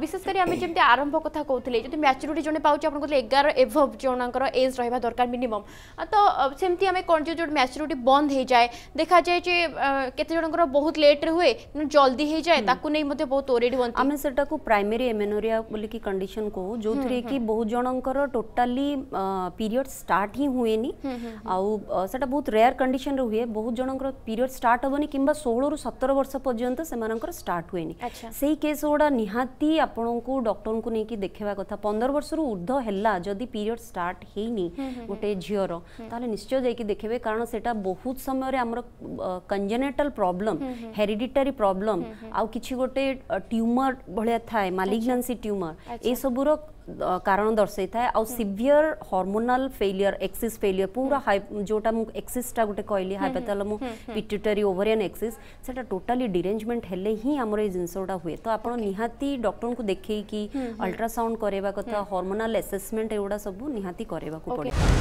विशेष करी आम जमी आरंभ कथा कहते जो मैच्यूरीटी जो पाँच आप एगार एभव जनकर एज रहा दरकार मिनिमम तो सेमती आम कौन जो मैच्यूरीटी बंद हो जाए देखा जाए जे केतजर बहुत लेट्रे हुए जल्दी हो जाए ताकू बहुत ओरेडी हमें आम सेटा प्राइमेरी एमेनोरिया बोलिकी कंडीशन को जो थे कि बहुत जनकर टोटाली पीरियड स्टार्ट ही हुए आउ बहुत रेयर कंडीशन रे हुए बहुत जनकर पीरियड स्टार्ट हेनी कि षोलू सतर वर्ष पर्यटन से स्टार्ट हुए सेई केस गुड़ा निहाती ରାତି ଆପଣଙ୍କୁ ଡକ୍ଟରଙ୍କୁ ନେଇକି ଦେଖେଇବା କଥା ପନ୍ଦର ବର୍ଷରୁ ଉର୍ଦ୍ଧ ହେଲା ଯଦି ପିରିୟଡ଼ ଷ୍ଟାର୍ଟ ହେଇନି ଗୋଟେ ଝିଅର ତାହେଲେ ନିଶ୍ଚୟ ଯାଇକି ଦେଖେଇବେ କାରଣ ସେଇଟା ବହୁତ ସମୟରେ ଆମର କଞ୍ଜେନେଟାଲ୍ ପ୍ରୋବ୍ଲେମ୍ ହେରିଡିଟାରୀ ପ୍ରୋବ୍ଲେମ୍ ଆଉ କିଛି ଗୋଟେ ଟ୍ୟୁମର ଭଳିଆ ଥାଏ ମାଲିଗ୍ନାନ୍ସି ଟ୍ୟୁମର ଏସବୁର କାରଣ ଦର୍ଶାଇଥାଏ ଆଉ severe hormonal failure axis failure ପୁରା ଯେଉଁଟା ମୁଁ ଏକ୍ସିସ୍ଟା ଗୋଟେ କହିଲି ହାଇପାଥାଲମୁ ପିଟ୍ୟୁଟାରୀ ଓଭରିଆନ୍ ଏକ୍ସିସ୍ ସେଟା ଟୋଟାଲି ଡିରେଞ୍ଜମେଣ୍ଟ ହେଲେ ହିଁ ଆମର ଏଇ ଜିନିଷଟା ହୁଏ ତ ଆପଣ ନିହାତି ଡକ୍ଟରଙ୍କୁ ଦେଖେଇକି ଅଲ୍ଟ୍ରାସାଉଣ୍ଡ କରାଇବା କଥା ହର୍ମୋନାଲ ଆସେସମେଣ୍ଟ ଏଗୁଡ଼ା ସବୁ ନିହାତି କରିବାକୁ ପଡ଼ିବ